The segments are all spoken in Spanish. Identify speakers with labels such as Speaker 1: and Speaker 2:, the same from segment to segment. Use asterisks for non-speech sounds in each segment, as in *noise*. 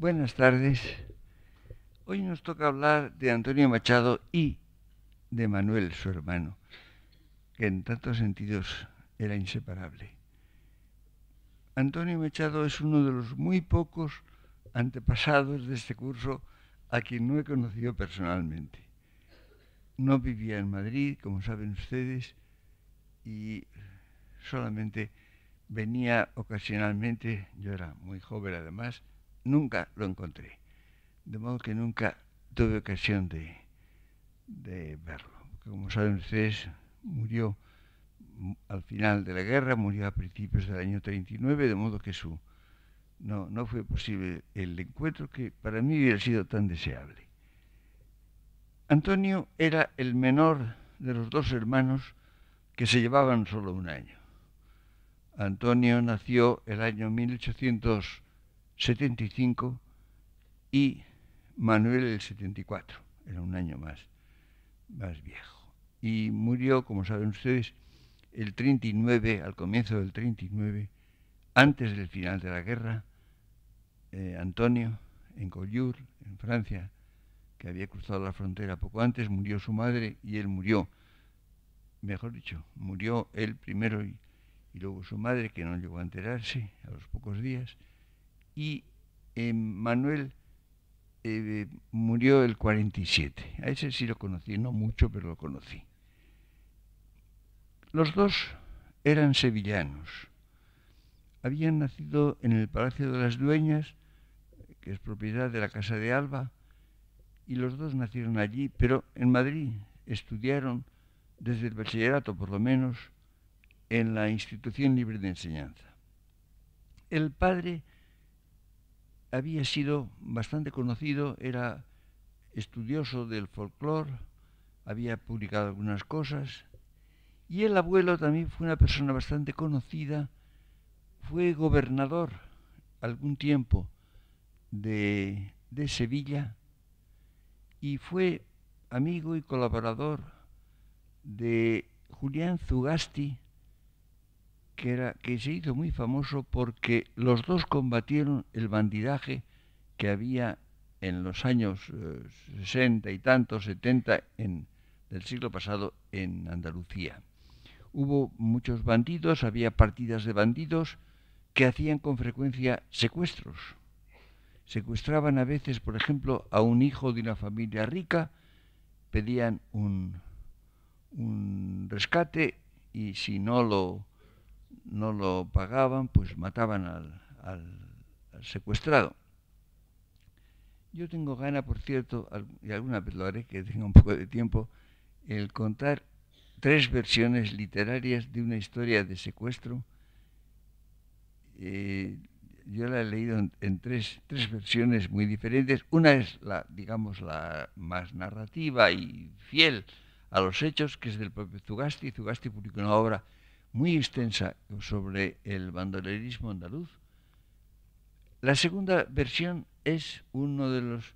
Speaker 1: Buenas tardes. Hoy nos toca hablar de Antonio Machado y de Manuel, su hermano, que en tantos sentidos era inseparable. Antonio Machado es uno de los muy pocos antepasados de este curso a quien no he conocido personalmente. No vivía en Madrid, como saben ustedes, y solamente venía ocasionalmente, yo era muy joven además, nunca lo encontré. De modo que nunca tuve ocasión de, verlo. Como saben ustedes, murió al final de la guerra, murió a principios del año 39, de modo que su, no, no fue posible el encuentro que para mí hubiera sido tan deseable. Antonio era el menor de los dos hermanos que se llevaban solo un año. Antonio nació el año 1800. 75 y Manuel el 74, era un año más, más viejo. Y murió, como saben ustedes, el 39, al comienzo del 39, antes del final de la guerra, eh, Antonio, en Colliure, en Francia, que había cruzado la frontera poco antes, murió su madre y él murió. Mejor dicho, murió él primero y luego su madre, que no llegó a enterarse a los pocos días y eh, Manuel eh, murió el 47. A ese sí lo conocí, no mucho, pero lo conocí. Los dos eran sevillanos. Habían nacido en el Palacio de las Dueñas, que es propiedad de la Casa de Alba, y los dos nacieron allí, pero en Madrid estudiaron desde el bachillerato, por lo menos, en la institución libre de enseñanza. El padre había sido bastante conocido, era estudioso del folclore, había publicado algunas cosas, y el abuelo también fue una persona bastante conocida, fue gobernador algún tiempo de, de Sevilla y fue amigo y colaborador de Julián Zugasti, que, se hizo muy famoso porque los dos combatieron el bandidaje que había en los años 60 eh, y tantos, 70 en, del siglo pasado en Andalucía. Hubo muchos bandidos, había partidas de bandidos que hacían con frecuencia secuestros. Secuestraban a veces, por ejemplo, a un hijo de una familia rica, pedían un, un rescate y si no lo no lo pagaban, pues mataban al, secuestrado. Yo tengo gana, por cierto, y alguna vez lo haré, que tenga un poco de tiempo, el contar tres versiones literarias de una historia de secuestro. Eh, yo la he leído en, tres, tres, versiones muy diferentes. Una es la, digamos, la más narrativa y fiel a los hechos, que es del propio Zugasti. Zugasti publicó una obra muy extensa sobre el bandolerismo andaluz. La segunda versión es una de los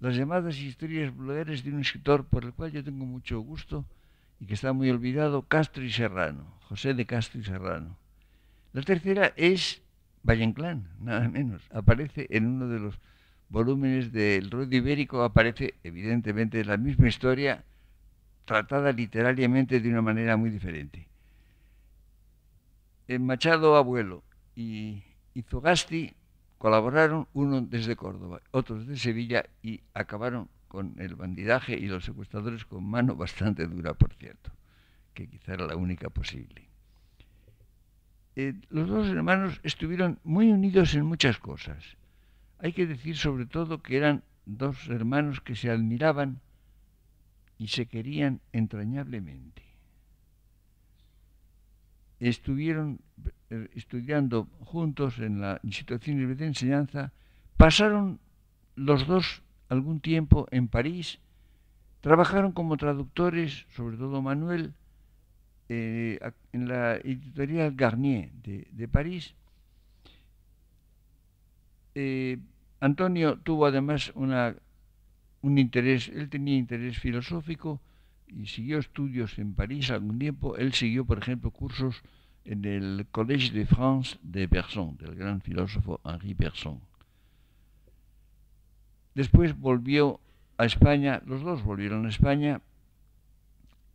Speaker 1: las llamadas historias vulgares de un escritor por el cual yo tengo mucho gusto y que está muy olvidado, Castro y Serrano, José de Castro y Serrano. La tercera es Vallenclán, nada menos. Aparece en uno de los volúmenes del Ruedo Ibérico, aparece evidentemente la misma historia tratada literariamente de una manera muy diferente. Eh, Machado Abuelo y, Zogasti colaboraron, uno desde Córdoba, otros de Sevilla, y acabaron con el bandidaje y los secuestradores con mano bastante dura, por cierto, que quizá era la única posible. Eh, los dos hermanos estuvieron muy unidos en muchas cosas. Hay que decir sobre todo que eran dos hermanos que se admiraban y se querían entrañablemente estuvieron eh, estudiando juntos en la libre de enseñanza, pasaron los dos algún tiempo en París, trabajaron como traductores, sobre todo Manuel, eh, en la editorial Garnier de, París. Eh, Antonio tuvo además una, un interés, él tenía interés filosófico, y siguió estudios en París algún tiempo. Él siguió, por ejemplo, cursos en el Collège de France de Bergson, del gran filósofo Henri Bergson. Después volvió a España, los dos volvieron a España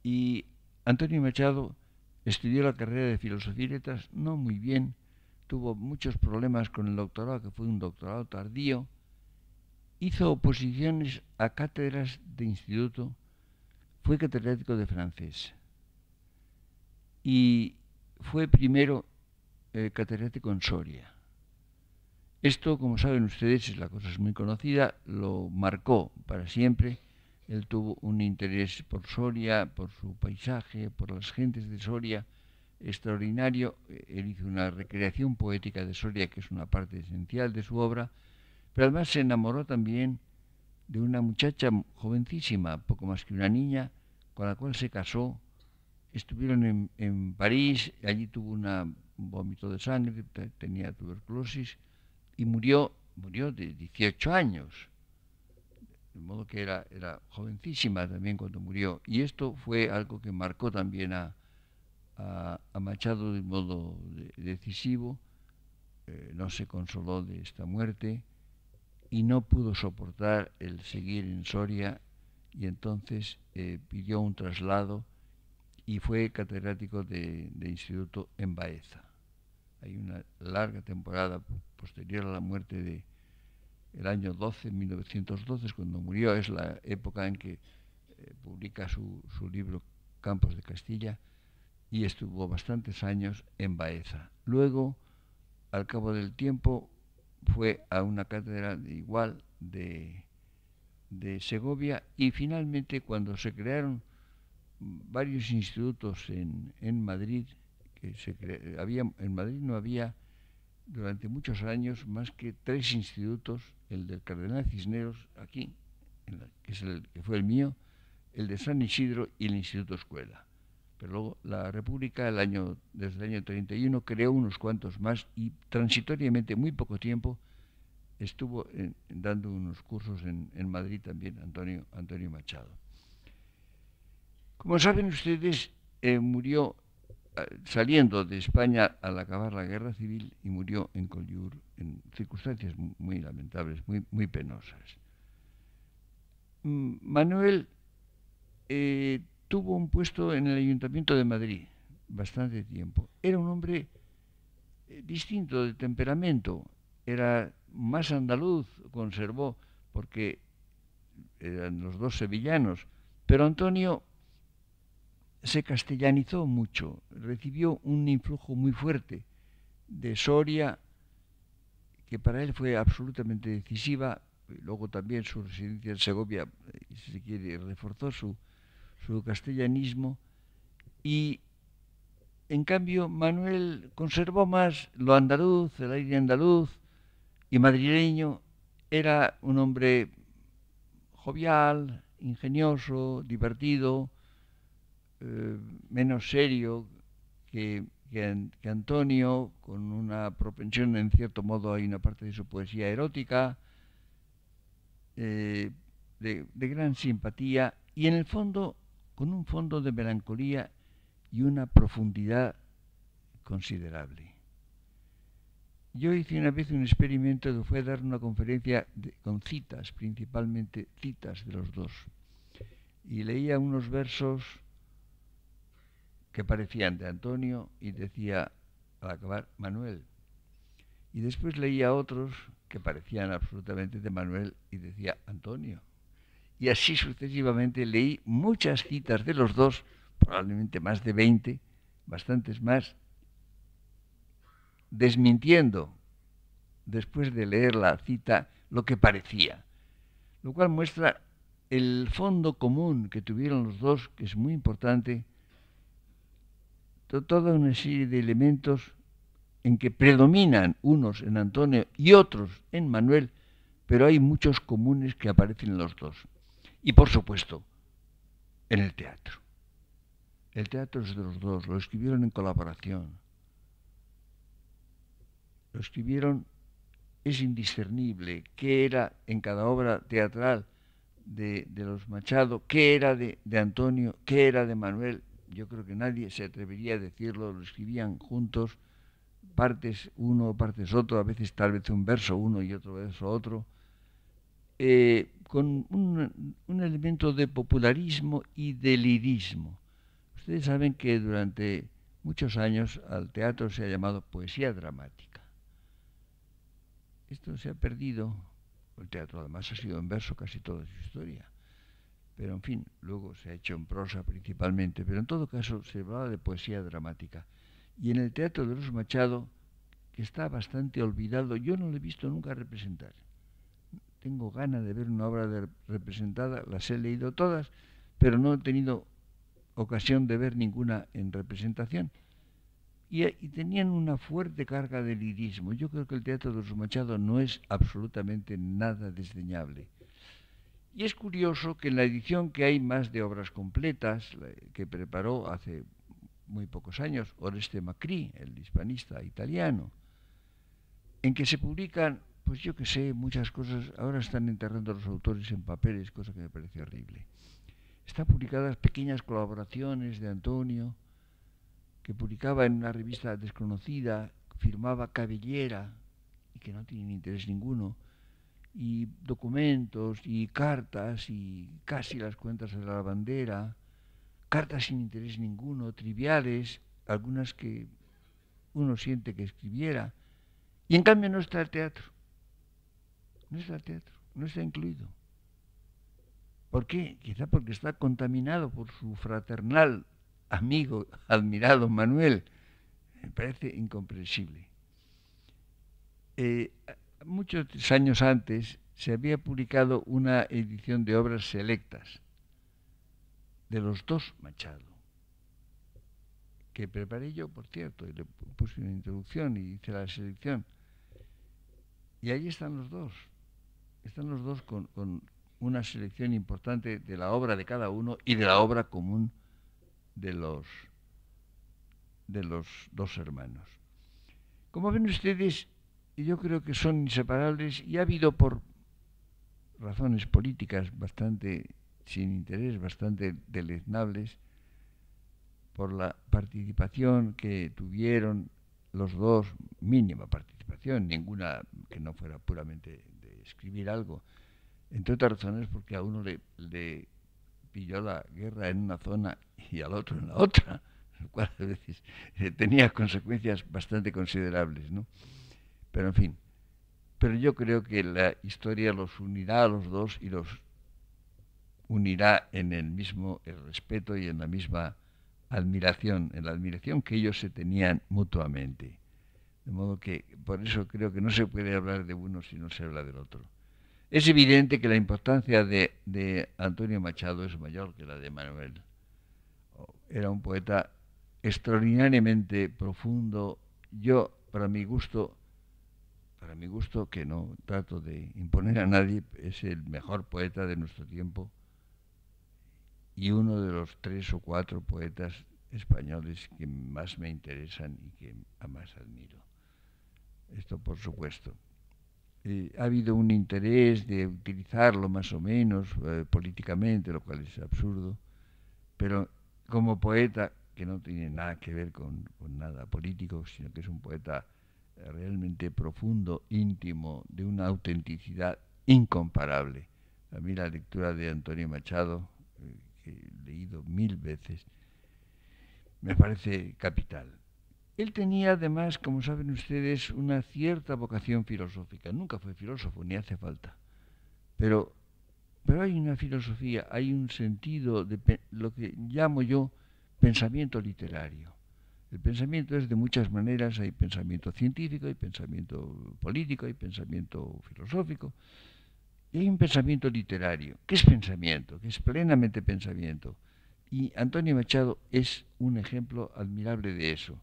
Speaker 1: y Antonio Machado estudió la carrera de filosofía y letras no muy bien, tuvo muchos problemas con el doctorado, que fue un doctorado tardío, hizo oposiciones a cátedras de instituto, fue catedrático de francés y fue primero eh, catedrático en Soria. Esto, como saben ustedes, es la cosa es muy conocida, lo marcó para siempre. Él tuvo un interés por Soria, por su paisaje, por las gentes de Soria, extraordinario. Él hizo una recreación poética de Soria, que es una parte esencial de su obra, pero además se enamoró también de una muchacha jovencísima, poco más que una niña, con la cual se casó. Estuvieron en, París, allí tuvo un vómito de sangre, tenía tuberculosis y murió, murió de 18 años. De modo que era, era jovencísima también cuando murió. Y esto fue algo que marcó también a, a, Machado de modo decisivo. Eh, no se consoló de esta muerte y no pudo soportar el seguir en Soria y entonces eh, pidió un traslado y fue catedrático de, instituto en Baeza. Hay una larga temporada posterior a la muerte de el año 12, 1912, cuando murió, es la época en que eh, publica su, su libro Campos de Castilla y estuvo bastantes años en Baeza. Luego, al cabo del tiempo, fue a una cátedra igual de, Segovia y finalmente cuando se crearon varios institutos en, Madrid, que se había, en Madrid no había durante muchos años más que tres institutos, el del Cardenal Cisneros aquí, que, es el, que fue el mío, el de San Isidro y el Instituto Escuela luego la República el año, desde el año 31 creó unos cuantos más y transitoriamente, muy poco tiempo, estuvo dando unos cursos en, Madrid también Antonio, Antonio Machado. Como saben ustedes, eh, murió ah, saliendo de España al acabar la guerra civil y murió en Colliur en circunstancias muy lamentables, muy, penosas. Mm, Manuel eh, tuvo un puesto en el Ayuntamiento de Madrid bastante tiempo. Era un hombre eh, distinto de temperamento, era más andaluz, conservó, porque eran los dos sevillanos, pero Antonio se castellanizó mucho, recibió un influjo muy fuerte de Soria, que para él fue absolutamente decisiva, luego también su residencia en Segovia, eh, si se quiere, reforzó su, su castellanismo, y en cambio Manuel conservó más lo andaluz, el aire andaluz y madrileño. Era un hombre jovial, ingenioso, divertido, eh, menos serio que, Antonio, con una propensión, en cierto modo, hay una parte de su poesía erótica, eh, de, de gran simpatía, y en el fondo con un fondo de melancolía y una profundidad considerable. Yo hice una vez un experimento que fue dar una conferencia con citas, principalmente citas de los dos, y leía unos versos que parecían de Antonio y decía al acabar Manuel, y después leía otros que parecían absolutamente de Manuel y decía Antonio y así sucesivamente leí muchas citas de los dos, probablemente más de 20, bastantes más, desmintiendo después de leer la cita lo que parecía, lo cual muestra el fondo común que tuvieron los dos, que es muy importante, toda una serie de elementos en que predominan unos en Antonio y otros en Manuel, pero hay muchos comunes que aparecen en los dos y por supuesto en el teatro. El teatro es de los dos, lo escribieron en colaboración. Lo escribieron, es indiscernible qué era en cada obra teatral de, los Machado, qué era de, de Antonio, qué era de Manuel. Yo creo que nadie se atrevería a decirlo, lo escribían juntos partes uno, partes otro, a veces tal vez un verso uno y otro verso otro. Eh, con un, elemento de popularismo y de lirismo. Ustedes saben que durante muchos años al teatro se ha llamado poesía dramática. Esto se ha perdido. El teatro además ha sido en verso casi toda su historia. Pero en fin, luego se ha hecho en prosa principalmente. Pero en todo caso se hablaba de poesía dramática. Y en el teatro de los Machado, que está bastante olvidado, yo no lo he visto nunca representar tengo ganas de ver una obra representada, las he leído todas, pero no he tenido ocasión de ver ninguna en representación. Y, eh, tenían una fuerte carga de lirismo. Yo creo que el teatro de los Machado no es absolutamente nada desdeñable. Y es curioso que en la edición que hay más de obras completas, eh, que preparó hace muy pocos años Oreste Macri, el hispanista italiano, en que se publican pues yo que sé, muchas cosas. Ahora están enterrando a los autores en papeles, cosa que me parece horrible. Están publicadas pequeñas colaboraciones de Antonio, que publicaba en una revista desconocida, firmaba Cabellera, y que no tienen interés ninguno, y documentos, y cartas, y casi las cuentas de la bandera, cartas sin interés ninguno, triviales, algunas que uno siente que escribiera, y en cambio no está el teatro. No está teatro, no está incluido. ¿Por qué? Quizá porque está contaminado por su fraternal amigo, admirado Manuel. Me parece incomprensible. Eh, muchos años antes se había publicado una edición de obras selectas de los dos Machado, que preparé yo, por cierto, y le puse una introducción y hice la selección. Y ahí están los dos, están los dos con, una selección importante de la obra de cada uno y de la obra común de los, de los dos hermanos. Como ven ustedes, yo creo que son inseparables y ha habido por razones políticas bastante sin interés, bastante deleznables, por la participación que tuvieron los dos, mínima participación, ninguna que no fuera puramente escribir algo. Entre otras razones porque a uno le, pilló la guerra en una zona y al otro en la otra, *laughs* lo cual a veces eh, tenía consecuencias bastante considerables, ¿no? Pero en fin, pero yo creo que la historia los unirá a los dos y los unirá en el mismo el respeto y en la misma admiración, en la admiración que ellos se tenían mutuamente. De modo que por eso creo que no se puede hablar de uno si no se habla del otro. Es evidente que la importancia de, Antonio Machado es mayor que la de Manuel. Era un poeta extraordinariamente profundo. Yo, para mi gusto, para mi gusto, que no trato de imponer a nadie, es el mejor poeta de nuestro tiempo y uno de los tres o cuatro poetas españoles que más me interesan y que más admiro esto por supuesto. Eh, ha habido un interés de utilizarlo más o menos eh, políticamente, lo cual es absurdo, pero como poeta, que no tiene nada que ver con, nada político, sino que es un poeta realmente profundo, íntimo, de una autenticidad incomparable. A mí la lectura de Antonio Machado, eh, que he leído mil veces, me parece capital. Él tenía además, como saben ustedes, una cierta vocación filosófica. Nunca fue filósofo, ni hace falta. Pero, pero hay una filosofía, hay un sentido de lo que llamo yo pensamiento literario. El pensamiento es de muchas maneras, hay pensamiento científico, hay pensamiento político, hay pensamiento filosófico, y hay un pensamiento literario, que es pensamiento, que es plenamente pensamiento. Y Antonio Machado es un ejemplo admirable de eso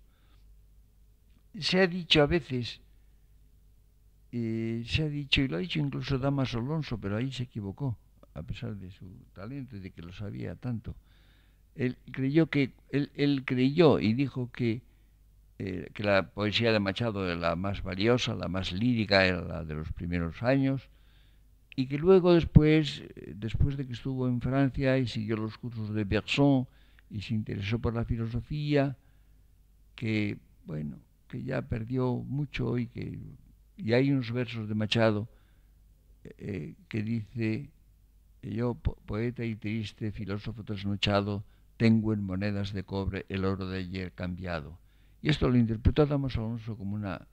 Speaker 1: se ha dicho a veces, se ha dicho, y lo ha dicho incluso Damas Alonso, pero ahí se equivocó, a pesar de su talento de que lo sabía tanto. Él creyó, que, él, creyó y dijo eh, que, la poesía de Machado era la más valiosa, la más lírica, era la de los primeros años, y que luego después, después de que estuvo en Francia y siguió los cursos de Bergson y se interesó por la filosofía, que, bueno, que ya perdió mucho hoy, que y hay unos versos de Machado eh, eh, que dice yo poeta y triste filósofo trasnochado tengo en monedas de cobre el oro de ayer cambiado y esto lo interpretó Damos Alonso como una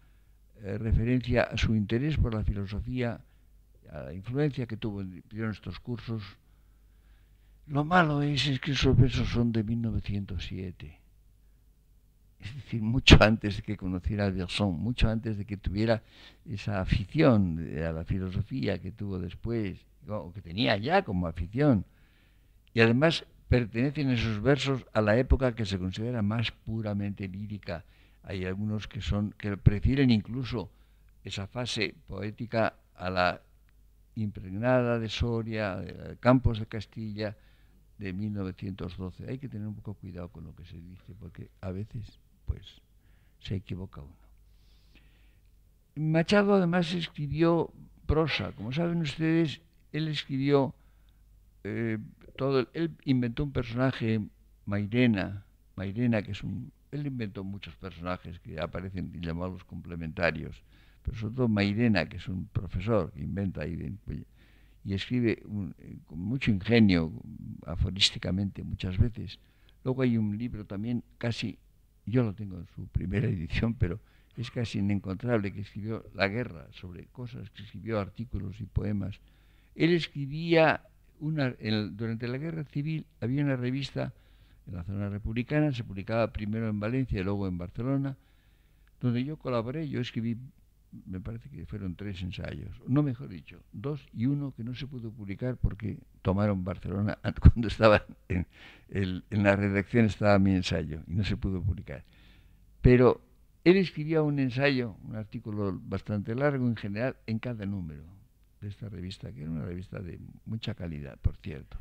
Speaker 1: eh, referencia a su interés por la filosofía a la influencia que tuvo en, estos cursos lo malo es, es que esos versos son de 1907 es decir, mucho antes de que conociera a mucho antes de que tuviera esa afición a la filosofía que tuvo después, o que tenía ya como afición. Y además pertenecen esos versos a la época que se considera más puramente lírica. Hay algunos que, son, que prefieren incluso esa fase poética a la impregnada de Soria, Campos de Castilla, de 1912. Hay que tener un poco cuidado con lo que se dice, porque a veces pues se equivoca uno. Machado además escribió prosa, como saben ustedes, él escribió eh, todo, él inventó un personaje, Mairena, Mairena que es un, él inventó muchos personajes que aparecen llamados complementarios, pero sobre todo Mairena, que es un profesor que inventa y, escribe eh, con mucho ingenio, aforísticamente muchas veces. Luego hay un libro también casi yo lo tengo en su primera *laughs* edición, pero es casi inencontrable, que escribió La Guerra, sobre cosas, que escribió artículos y poemas. Él escribía, una, durante la Guerra Civil había una revista en la zona republicana, se publicaba primero en Valencia y luego en Barcelona, donde yo colaboré, yo escribí me parece que fueron tres ensayos, no mejor dicho, dos y uno que no se pudo publicar porque tomaron Barcelona *laughs* cuando estaba en, la redacción estaba mi ensayo y no se pudo publicar. Pero él escribía un ensayo, un artículo bastante largo en general, en cada número de esta revista, que era una revista de mucha calidad, por cierto.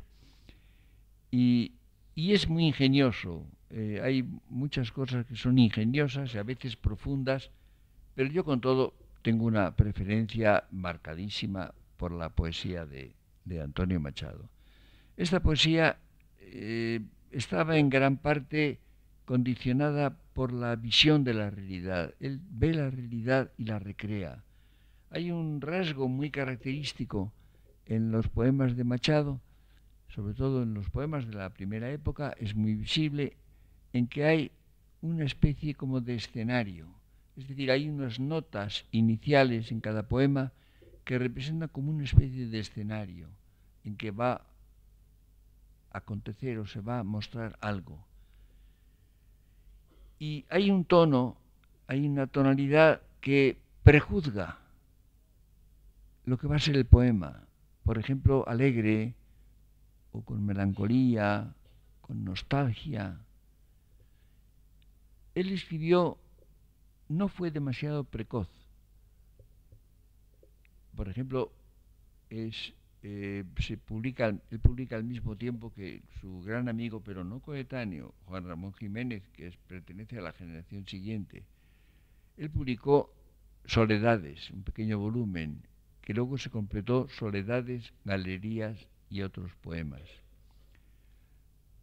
Speaker 1: Y, es muy ingenioso, eh, hay muchas cosas que son ingeniosas y a veces profundas, pero yo con todo tengo una preferencia marcadísima por la poesía de, Antonio Machado. Esta poesía eh, estaba en gran parte condicionada por la visión de la realidad. Él ve la realidad y la recrea. Hay un rasgo muy característico en los poemas de Machado, sobre todo en los poemas de la primera época, es muy visible, en que hay una especie como de escenario. Es decir, hay unas notas iniciales en cada poema que representan como una especie de escenario en que va a acontecer o se va a mostrar algo. Y hay un tono, hay una tonalidad que prejuzga lo que va a ser el poema. Por ejemplo, alegre o con melancolía, con nostalgia. Él escribió no fue demasiado precoz. Por ejemplo, eh, se publica, él publica al mismo tiempo que su gran amigo, pero no coetáneo, Juan Ramón Jiménez, que pertenece a la generación siguiente. Él publicó Soledades, un pequeño volumen, que luego se completó Soledades, Galerías y otros poemas.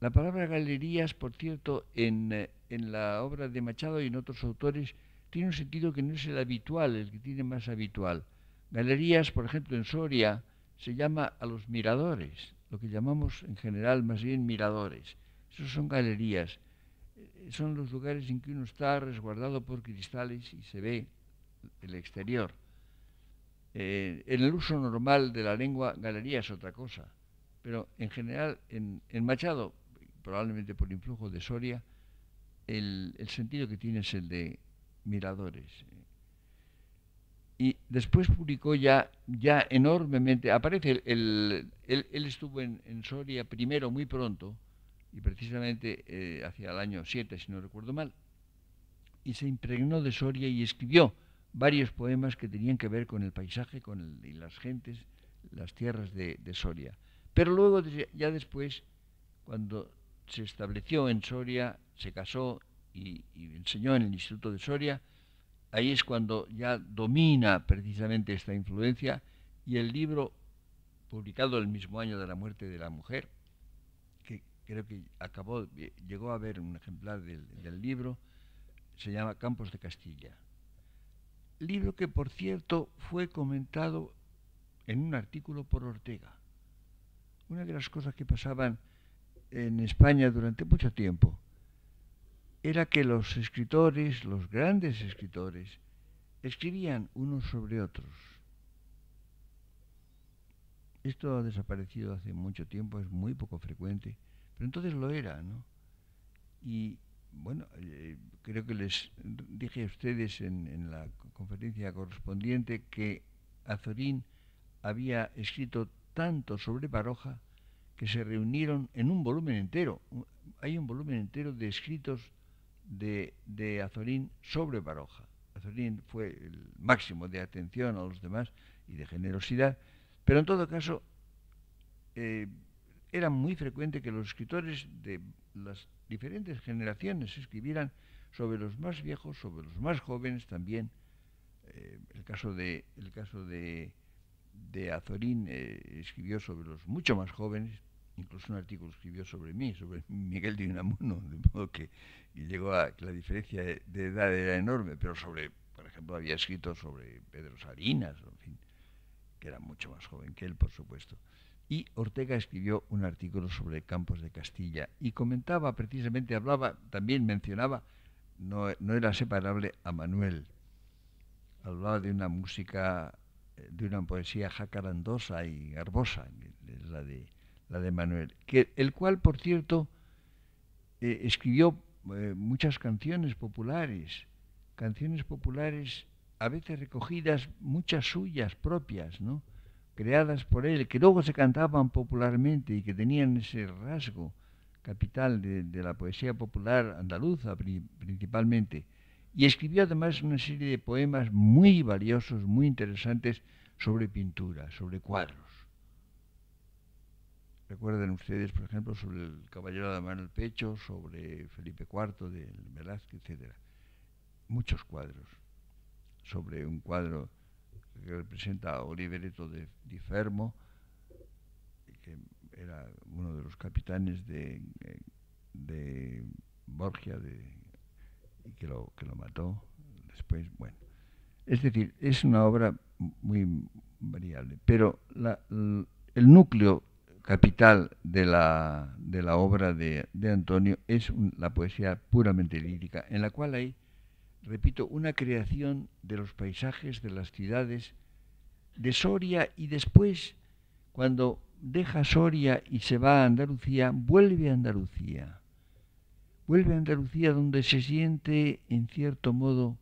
Speaker 1: La palabra galerías, por cierto, en, eh, la obra de Machado y en otros autores tiene un sentido que no es el habitual, el que tiene más habitual. Galerías, por ejemplo, en Soria se llama a los miradores, lo que llamamos en general más bien miradores. Esos son galerías, eh, son los lugares en que uno está resguardado por cristales y se ve el exterior. Eh, en el uso normal de la lengua, galería es otra cosa, pero en general, en, Machado, probablemente por influjo de Soria, el, el sentido que tiene es el de miradores. Y después publicó ya, ya enormemente, aparece, el, él estuvo en, Soria primero muy pronto, y precisamente eh, hacia el año 7, si no recuerdo mal, y se impregnó de Soria y escribió varios poemas que tenían que ver con el paisaje, con y las gentes, las tierras de Soria. Pero luego, ya después, cuando se estableció en Soria, se casó y, enseñó en el Instituto de Soria, ahí es cuando ya domina precisamente esta influencia y el libro publicado el mismo año de la muerte de la mujer, que creo que acabó, eh, llegó a ver un ejemplar del, del libro, se llama Campos de Castilla. Libro que, por cierto, fue comentado en un artículo por Ortega. Una de las cosas que pasaban en España durante mucho tiempo era que los escritores, los grandes escritores, escribían unos sobre otros. Esto ha desaparecido hace mucho tiempo, es muy poco frecuente, pero entonces lo era, ¿no? Y bueno, eh, creo que les dije a ustedes en, en la conferencia correspondiente que Azorín había escrito tanto sobre Baroja que se reunieron en un volumen entero. Hay un volumen entero de escritos de, Azorín sobre Baroja. Azorín fue el máximo de atención a los demás y de generosidad, pero en todo caso eh, era muy frecuente que los escritores de las diferentes generaciones escribieran sobre los más viejos, sobre los más jóvenes también. Eh, el caso de, el caso de, Azorín eh, escribió sobre los mucho más jóvenes, incluso un artículo escribió sobre mí, sobre *laughs* Miguel de Unamuno, de modo que llegó a que la diferencia de, edad era enorme, pero sobre, por ejemplo, había escrito sobre Pedro Salinas, fin, que era mucho más joven que él, por supuesto. Y Ortega escribió un artículo sobre Campos de Castilla y comentaba precisamente, hablaba, también mencionaba, no, no era separable a Manuel. Hablaba de una música, eh, de una poesía jacarandosa y garbosa, es la de la de Manuel, que, el cual, por cierto, eh, escribió eh, muchas canciones populares, canciones populares a veces recogidas, muchas suyas propias, ¿no? creadas por él, que luego se cantaban popularmente y que tenían ese rasgo capital de, la poesía popular andaluza principalmente. Y escribió además una serie de poemas muy valiosos, muy interesantes sobre pintura, sobre cuadros. Recuerden ustedes, por ejemplo, sobre el Caballero de la Mano al Pecho, sobre Felipe IV de Velázquez, etc. Muchos cuadros. Sobre un cuadro que representa a Olivereto de, Di Fermo, que era uno de los capitanes de, de Borgia de, y que lo, que lo mató después. Bueno, es decir, es una obra muy variable, pero el núcleo capital de la, obra de, Antonio es la poesía puramente lírica, en la cual hay, repito, una creación de los paisajes, de las ciudades, de Soria y después, cuando deja Soria y se va a Andalucía, vuelve a Andalucía. Vuelve a Andalucía donde se siente, en cierto modo,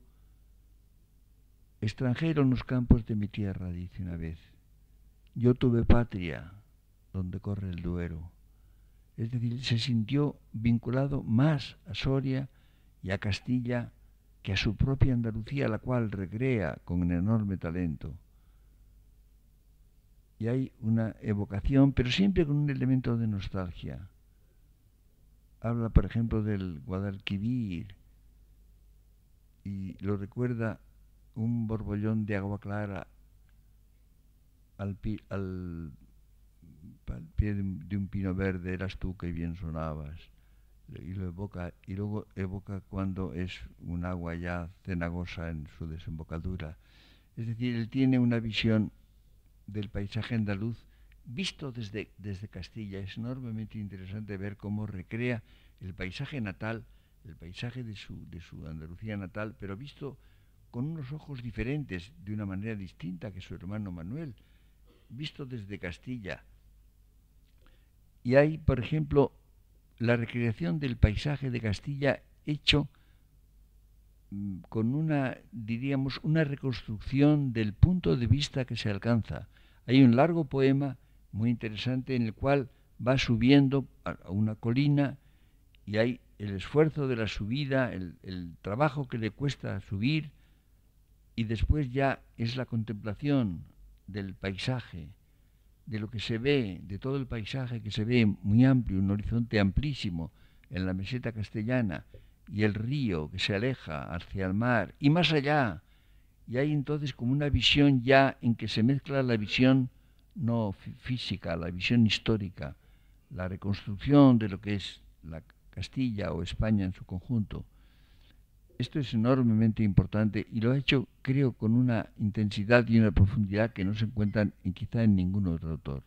Speaker 1: extranjero en los campos de mi tierra, dice una vez. Yo tuve patria donde corre el Duero. Es decir, se sintió vinculado más a Soria y a Castilla que a su propia Andalucía, la cual recrea con un enorme talento. Y hay una evocación, pero siempre con un elemento de nostalgia. Habla, por ejemplo, del Guadalquivir y lo recuerda un borbollón de agua clara al, al al pie de un, pino verde eras tú que bien sonabas. Y, lo evoca, y luego evoca cuando es un agua ya cenagosa en su desembocadura. Es decir, él tiene una visión del paisaje andaluz visto desde, desde Castilla. Es enormemente interesante ver cómo recrea el paisaje natal, el paisaje de de su Andalucía natal, pero visto con unos ojos diferentes, de una manera distinta que su hermano Manuel, visto desde Castilla y hay, por ejemplo, la recreación del paisaje de Castilla hecho mm, con una, diríamos, una reconstrucción del punto de vista que se alcanza. Hay un largo poema muy interesante en el cual va subiendo a una colina y hay el esfuerzo de la subida, el, el trabajo que le cuesta subir y después ya es la contemplación del paisaje, de lo que se ve, de todo el paisaje que se ve muy amplio, un horizonte amplísimo en la meseta castellana y el río que se aleja hacia el mar y más allá. Y hay entonces como una visión ya en que se mezcla la visión no física, la visión histórica, la reconstrucción de lo que es la Castilla o España en su conjunto esto es enormemente importante y lo ha hecho, creo, con una intensidad y una profundidad que no se encuentran en, quizá en ningún otro autor.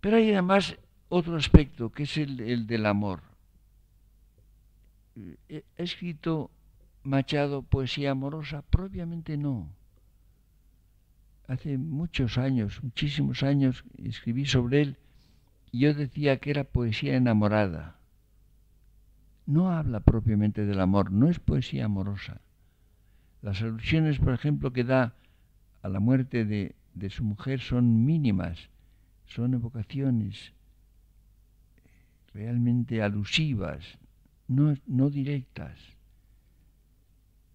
Speaker 1: Pero hay además otro aspecto, que es el, del amor. Eh, ¿Ha escrito Machado poesía amorosa? Propiamente no. Hace muchos años, muchísimos años, escribí sobre él y yo decía que era poesía enamorada no habla propiamente del amor, no es poesía amorosa. Las alusiones, por ejemplo, que da a la muerte de, su mujer son mínimas, son evocaciones realmente alusivas, no directas.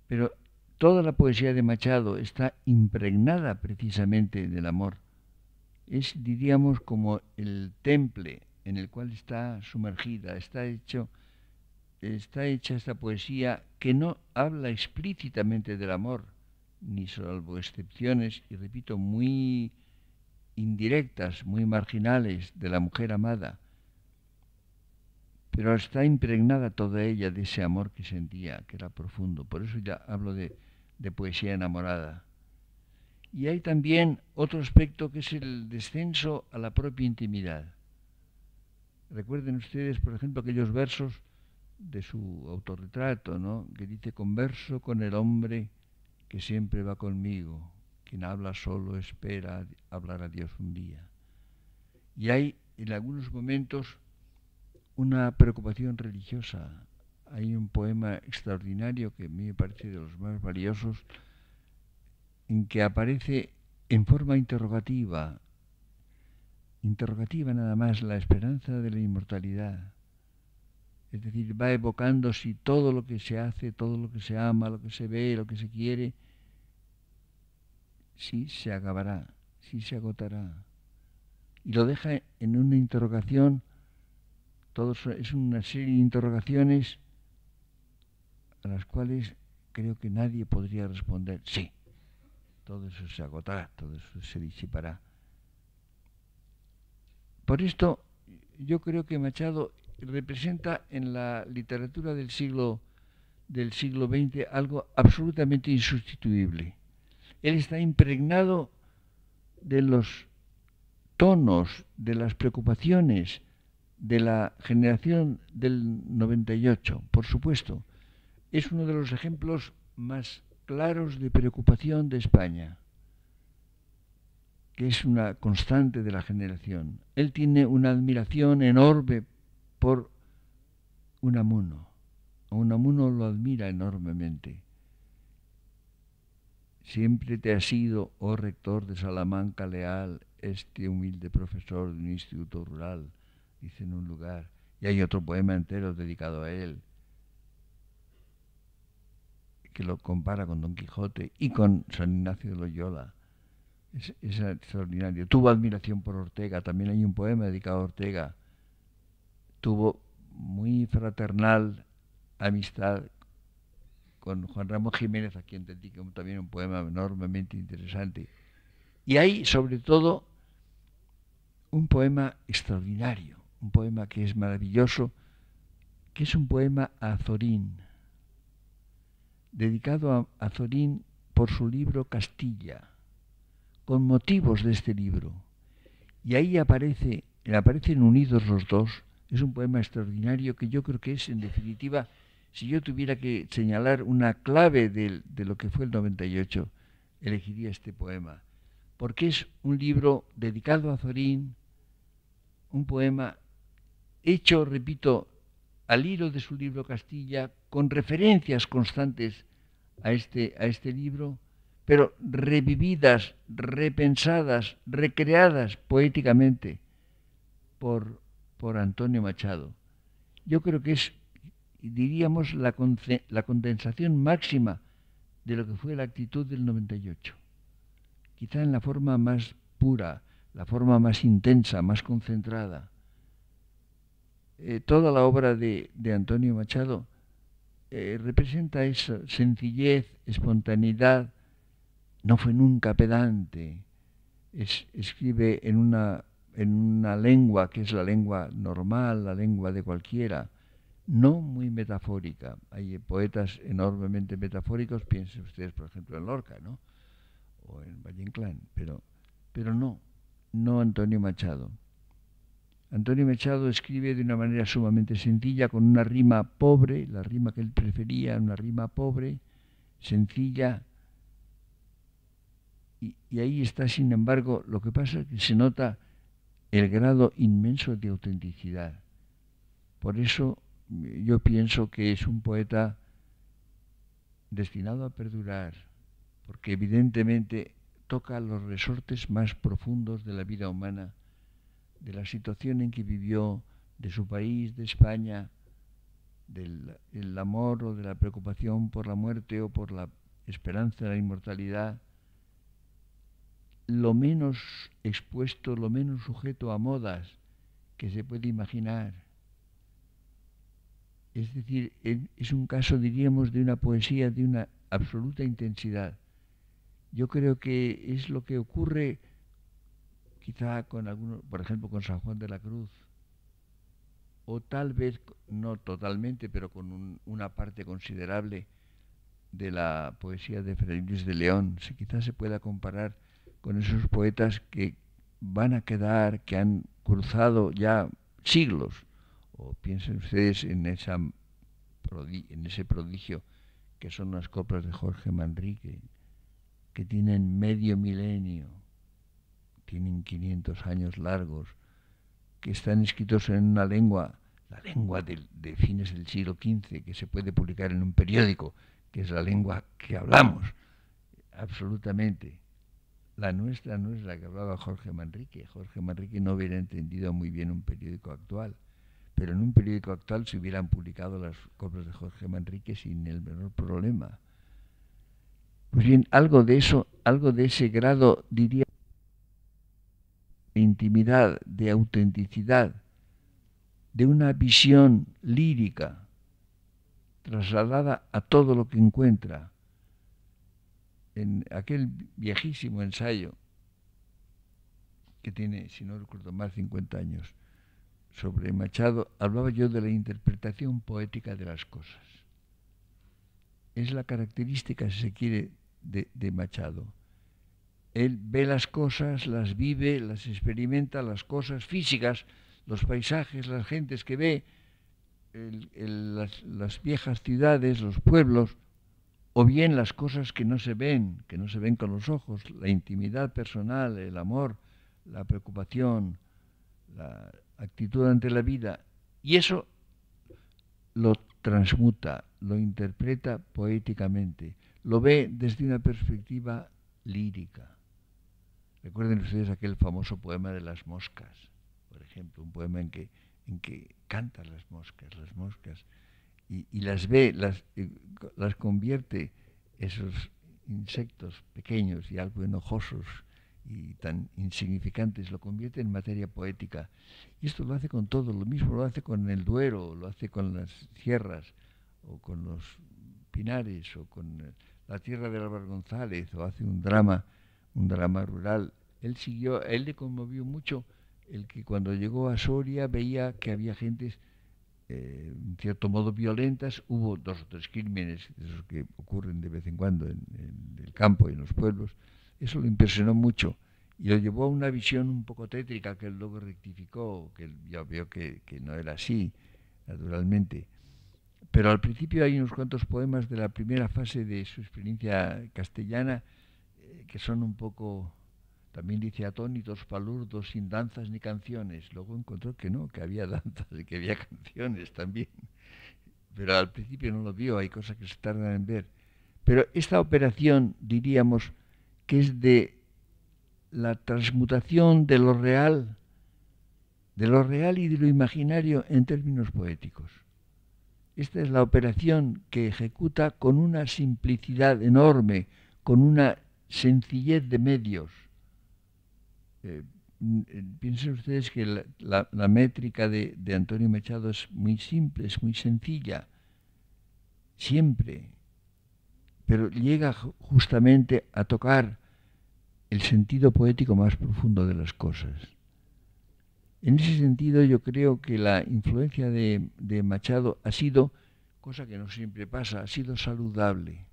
Speaker 1: Pero toda la poesía de Machado está impregnada precisamente del amor. Es, diríamos, como el temple en el cual está sumergida, está hecho está hecha esta poesía que no habla explícitamente del amor, ni salvo excepciones, y repito, muy indirectas, muy marginales de la mujer amada, pero está impregnada toda ella de ese amor que sentía, que era profundo. Por eso ya hablo de, poesía enamorada. Y hay también otro aspecto que es el descenso a la propia intimidad. Recuerden ustedes, por ejemplo, aquellos versos de su autorretrato, ¿no? que dice, converso con el hombre que siempre va conmigo, quien habla solo espera hablar a Dios un día. Y hay en algunos momentos una preocupación religiosa. Hay un poema extraordinario que a mí me parece de los más valiosos, en que aparece en forma interrogativa, interrogativa nada más, la esperanza de la inmortalidad es decir, va evocando si todo lo que se hace, todo lo que se ama, lo que se ve, lo que se quiere, sí se acabará, sí se agotará. Y lo deja en una interrogación, todo es una serie de interrogaciones a las cuales creo que nadie podría responder, sí, todo eso se agotará, todo eso se disipará. Por esto, yo creo que Machado representa en la literatura del siglo, del siglo XX algo absolutamente insustituible. Él está impregnado de los tonos, de las preocupaciones de la generación del 98, por supuesto. Es uno de los ejemplos más claros de preocupación de España, que es una constante de la generación. Él tiene una admiración enorme por Unamuno. Unamuno lo admira enormemente. Siempre te ha sido, oh rector de Salamanca leal, este humilde profesor de un instituto rural, dice en un lugar. Y hay otro poema entero dedicado a él, que lo compara con Don Quijote y con San Ignacio de Loyola. Es, es extraordinario. Tuvo admiración por Ortega, también hay un poema dedicado a Ortega tuvo muy fraternal amistad con Juan Ramón Jiménez, a quien dedica también un poema enormemente interesante. Y hay, sobre todo, un poema extraordinario, un poema que es maravilloso, que es un poema a Zorín, dedicado a Zorín por su libro Castilla, con motivos de este libro. Y ahí aparece, aparecen unidos los dos, es un poema extraordinario que yo creo que es, en definitiva, si yo tuviera que señalar una clave de, lo que fue el 98, elegiría este poema, porque es un libro dedicado a Zorín, un poema hecho, repito, al hilo de su libro Castilla, con referencias constantes a este, a este libro, pero revividas, repensadas, recreadas poéticamente por por Antonio Machado. Yo creo que es, diríamos, la, condensación máxima de lo que fue la actitud del 98. Quizá en la forma más pura, la forma más intensa, más concentrada. Eh, toda la obra de, Antonio Machado eh, representa esa sencillez, espontaneidad, no fue nunca pedante. escribe en una en una lengua que es la lengua normal, la lengua de cualquiera, no muy metafórica. Hay poetas enormemente metafóricos, piensen ustedes, por ejemplo, en Lorca, ¿no? O en Valle Inclán, pero, pero no, no Antonio Machado. Antonio Machado escribe de una manera sumamente sencilla, con una rima pobre, la rima que él prefería, una rima pobre, sencilla, y, y ahí está, sin embargo, lo que pasa es que se nota el grado inmenso de autenticidad. Por eso mm, yo pienso que es un poeta destinado a perdurar, porque evidentemente toca los resortes más profundos de la vida humana, de la situación en que vivió, de su país, de España, del amor o de la preocupación por la muerte o por la esperanza de la inmortalidad, lo menos expuesto, lo menos sujeto a modas que se puede imaginar. Es decir, es un caso, diríamos, de una poesía de una absoluta intensidad. Yo creo que es lo que ocurre quizá con algunos, por ejemplo, con San Juan de la Cruz, o tal vez, no totalmente, pero con una parte considerable de la poesía de Fray de León, si quizás se pueda comparar con esos poetas que van a quedar, que han cruzado ya siglos. O piensen ustedes en, ese prodigio que son las coplas de Jorge Manrique, que tienen medio milenio, tienen 500 años largos, que están escritos en una lengua, la lengua de fines del siglo XV, que se puede publicar en un periódico, que es la lengua que hablamos, absolutamente la nuestra no es la que hablaba Jorge Manrique. Jorge Manrique no hubiera entendido muy bien un periódico actual, pero en un periódico actual se hubieran publicado las copias de Jorge Manrique sin el menor problema. Pues bien, algo de eso, algo de ese grado, diría, de intimidad, de autenticidad, de una visión lírica trasladada a todo lo que encuentra, en aquel viejísimo ensayo que tiene, si no recuerdo mal, 50 años, sobre Machado, hablaba yo de la interpretación poética de las cosas. Es la característica, si se quiere, de, Machado. Él ve las cosas, las vive, las experimenta, las cosas físicas, los paisajes, las gentes que ve, las viejas ciudades, los pueblos, o bien las cosas que no se ven, que no se ven con los ojos, la intimidad personal, el amor, la preocupación, la actitud ante la vida, y eso lo transmuta, lo interpreta poéticamente, lo ve desde una perspectiva lírica. Recuerden ustedes aquel famoso poema de las moscas, por ejemplo, un poema en que, en que cantan las moscas, las moscas y, las ve, las, las convierte esos insectos pequeños y algo enojosos y tan insignificantes, lo convierte en materia poética. Y esto lo hace con todo, lo mismo lo hace con el Duero, lo hace con las sierras, o con los pinares, o con eh, la tierra de Álvaro González, o hace un drama, un drama rural. Él siguió, él le conmovió mucho el que cuando llegó a Soria veía que había gentes en cierto modo violentas. Hubo dos o tres crímenes, esos que ocurren de vez en cuando en, el campo y en los pueblos. Eso lo impresionó mucho y lo llevó a una visión un poco tétrica que él luego rectificó, que él ya vio que, no era así, naturalmente. Pero al principio hay unos cuantos poemas de la primera fase de su experiencia castellana eh, que son un poco también dice atónitos, palurdos, sin danzas ni canciones. Luego encontró que no, que había *laughs* danzas y que había canciones también. Pero al principio no lo vio, hay cosas que se tardan en ver. Pero esta operación, diríamos, que es de la transmutación de lo real, de lo real y de lo imaginario en términos poéticos. Esta es la operación que ejecuta con una simplicidad enorme, con una sencillez de medios. Eh, eh, piensen ustedes que la, métrica de, Antonio Machado es muy simple, es muy sencilla, siempre, pero llega justamente a tocar el sentido poético más profundo de las cosas. En ese sentido yo creo que la influencia de Machado ha sido, cosa que no siempre pasa, ha sido saludable.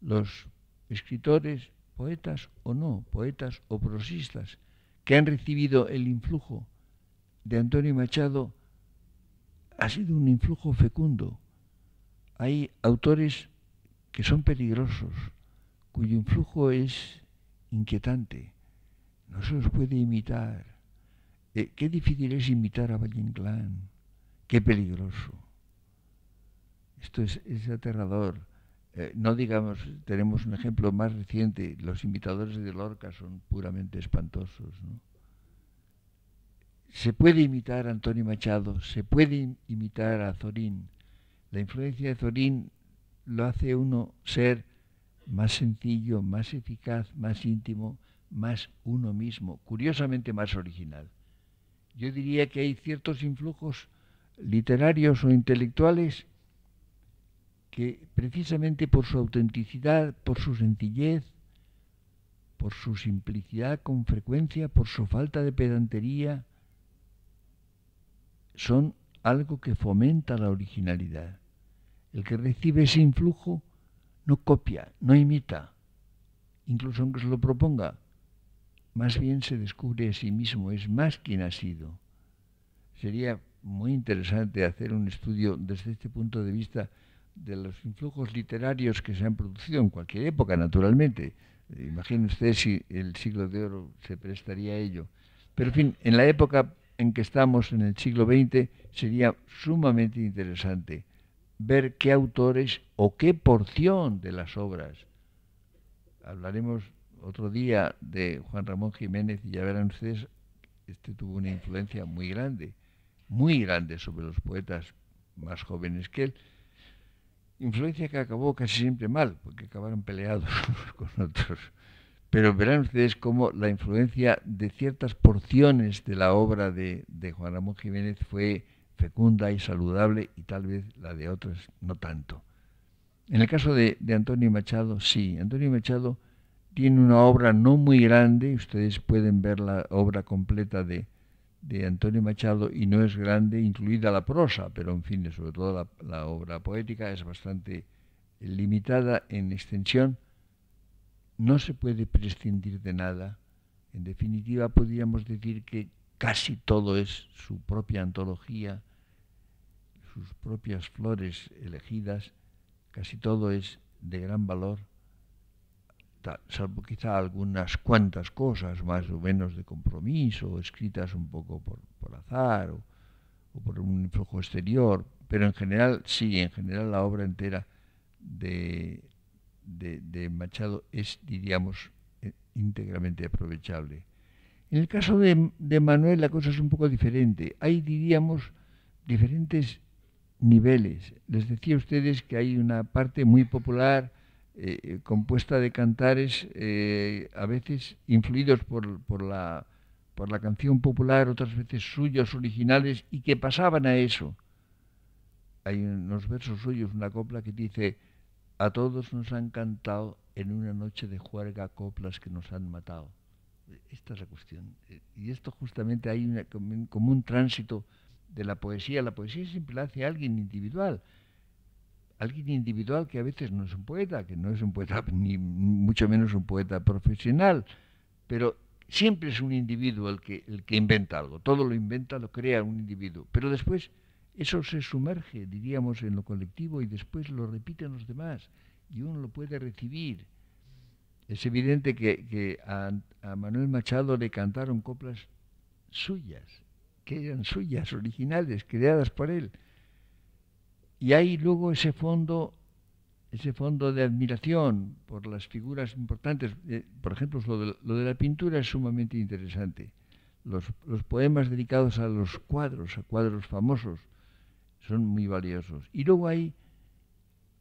Speaker 1: Los escritores poetas o no, poetas o prosistas, que han recibido el influjo de Antonio Machado, ha sido un influjo fecundo. Hay autores que son peligrosos, cuyo influjo es inquietante, no se los puede imitar. Eh, qué difícil es imitar a Valle Inclán, qué peligroso. Esto es, es aterrador. Eh, no digamos, tenemos un ejemplo más reciente, los imitadores de Lorca son puramente espantosos. ¿no? Se puede imitar a Antonio Machado, se puede imitar a Zorín. La influencia de Zorín lo hace uno ser más sencillo, más eficaz, más íntimo, más uno mismo, curiosamente más original. Yo diría que hay ciertos influjos literarios o intelectuales que precisamente por su autenticidad, por su sencillez, por su simplicidad con frecuencia, por su falta de pedantería, son algo que fomenta la originalidad. El que recibe ese influjo no copia, no imita, incluso aunque se lo proponga, más bien se descubre a sí mismo, es más quien ha sido. Sería muy interesante hacer un estudio desde este punto de vista de los influjos literarios que se han producido en cualquier época, naturalmente. Eh, imagínense ustedes si el siglo de oro se prestaría a ello. Pero, en fin, en la época en que estamos, en el siglo XX, sería sumamente interesante ver qué autores o qué porción de las obras. Hablaremos otro día de Juan Ramón Jiménez y ya verán ustedes, este tuvo una influencia muy grande, muy grande sobre los poetas más jóvenes que él influencia que acabó casi siempre mal, porque acabaron peleados unos *laughs* con otros. Pero verán ustedes cómo la influencia de ciertas porciones de la obra de, de Juan Ramón Jiménez fue fecunda y saludable y tal vez la de otras no tanto. En el caso de, de Antonio Machado, sí, Antonio Machado tiene una obra no muy grande, ustedes pueden ver la obra completa de, de Antonio Machado y no es grande, incluida la prosa, pero en fin, sobre todo la, la obra poética es bastante limitada en extensión, no se puede prescindir de nada. En definitiva, podríamos decir que casi todo es su propia antología, sus propias flores elegidas, casi todo es de gran valor salvo quizá algunas cuantas cosas más o menos de compromiso, escritas un poco por, azar o, por un influjo exterior, pero en general, sí, en general la obra entera de, Machado es, diríamos, eh, íntegramente aprovechable. En el caso de, de Manuel la cosa es un poco diferente. Hay, diríamos, diferentes niveles. Les decía a ustedes que hay una parte muy popular, eh, eh, compuesta de cantares eh, a veces influidos por, la, canción popular, otras veces suyos, originales, y que pasaban a eso. Hay unos versos suyos, una copla que dice, a todos nos han cantado en una noche de juerga coplas que nos han matado. Esta es la cuestión. Y esto justamente hay como un tránsito de la poesía. La poesía siempre la hace alguien individual alguien individual que a veces no es un poeta, que no es un poeta, *laughs* ni mucho menos un poeta profesional, pero siempre es un individuo el que, inventa algo, todo lo inventa, lo crea un individuo, pero después eso se sumerge, diríamos, en lo colectivo y después lo repiten los demás y uno lo puede recibir. Es evidente que, a, Manuel Machado le cantaron coplas suyas, que eran suyas, originales, creadas por él. Y hay luego ese fondo, ese fondo de admiración por las figuras importantes. Eh, por ejemplo, lo de, la pintura es sumamente interesante. Los, los poemas dedicados a los cuadros, a cuadros famosos, son muy valiosos. Y luego hay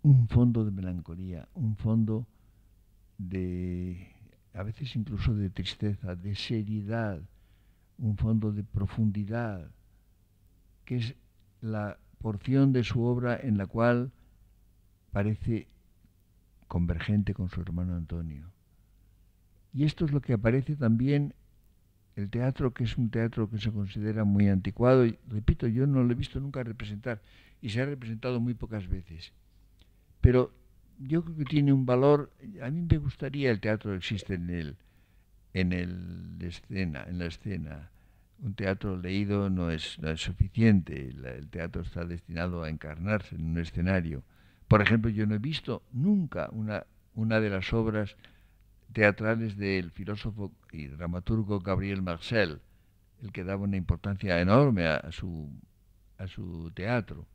Speaker 1: un fondo de melancolía, un fondo de, a veces incluso de tristeza, de seriedad, un fondo de profundidad, que es la porción de su obra en la cual parece convergente con su hermano Antonio. Y esto es lo que aparece también el teatro, que es un teatro que se considera muy anticuado, y, repito, yo no lo he visto nunca representar y se ha representado muy pocas veces. Pero yo creo que tiene un valor, a mí me gustaría el teatro que existe en el, en el escena, en la escena un teatro leído no es, suficiente. el teatro está destinado a encarnarse en un escenario. Por ejemplo, yo no he visto nunca una, de las obras teatrales del filósofo y dramaturgo Gabriel Marcel, el que daba una importancia enorme a, su, teatro.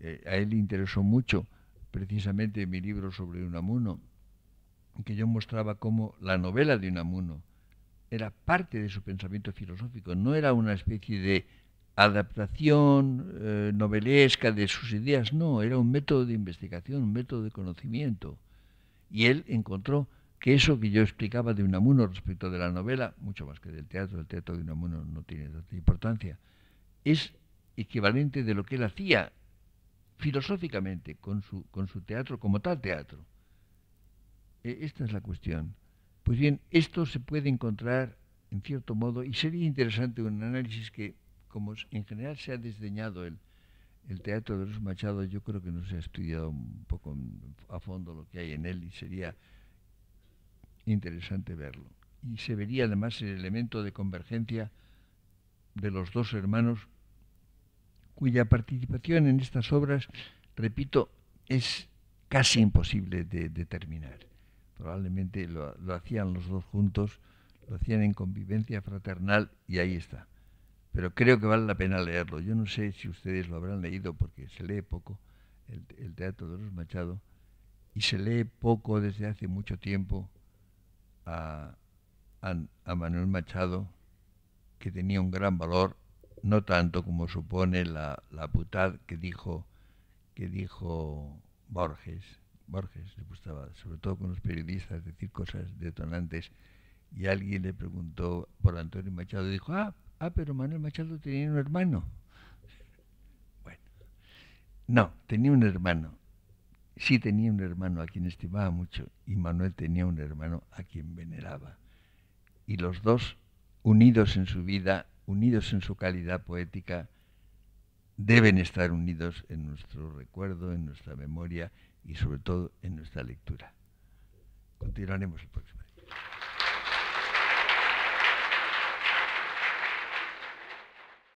Speaker 1: Eh, a él le interesó mucho precisamente mi libro sobre Unamuno, que yo mostraba cómo la novela de Unamuno, era parte de su pensamiento filosófico, no era una especie de adaptación eh, novelesca de sus ideas, no, era un método de investigación, un método de conocimiento. Y él encontró que eso que yo explicaba de Unamuno respecto de la novela, mucho más que del teatro, el teatro de Unamuno no tiene tanta importancia, es equivalente de lo que él hacía filosóficamente con su, con su teatro como tal teatro. E, esta es la cuestión. Pues bien, esto se puede encontrar en cierto modo, y sería interesante un análisis que, como en general se ha desdeñado el, teatro de los Machado, yo creo que no se ha estudiado un poco a fondo lo que hay en él y sería interesante verlo. Y se vería además el elemento de convergencia de los dos hermanos, cuya participación en estas obras, repito, es casi imposible de determinar probablemente lo, hacían los dos juntos, lo hacían en convivencia fraternal y ahí está. Pero creo que vale la pena leerlo. Yo no sé si ustedes lo habrán leído porque se lee poco el, Teatro de los Machado y se lee poco desde hace mucho tiempo a, Manuel Machado, que tenía un gran valor, no tanto como supone la, la putad que dijo, que dijo Borges Borges le gustaba, sobre todo con los periodistas, decir cosas detonantes. Y alguien le preguntó por Antonio Machado y dijo, ah, ah, pero Manuel Machado tenía un hermano. *laughs* Bueno, no, tenía un hermano. Sí tenía un hermano a quien estimaba mucho y Manuel tenía un hermano a quien veneraba. Y los dos, unidos en su vida, unidos en su calidad poética, deben estar unidos en nuestro recuerdo, en nuestra memoria y sobre todo en nuestra lectura. Continuaremos el próximo.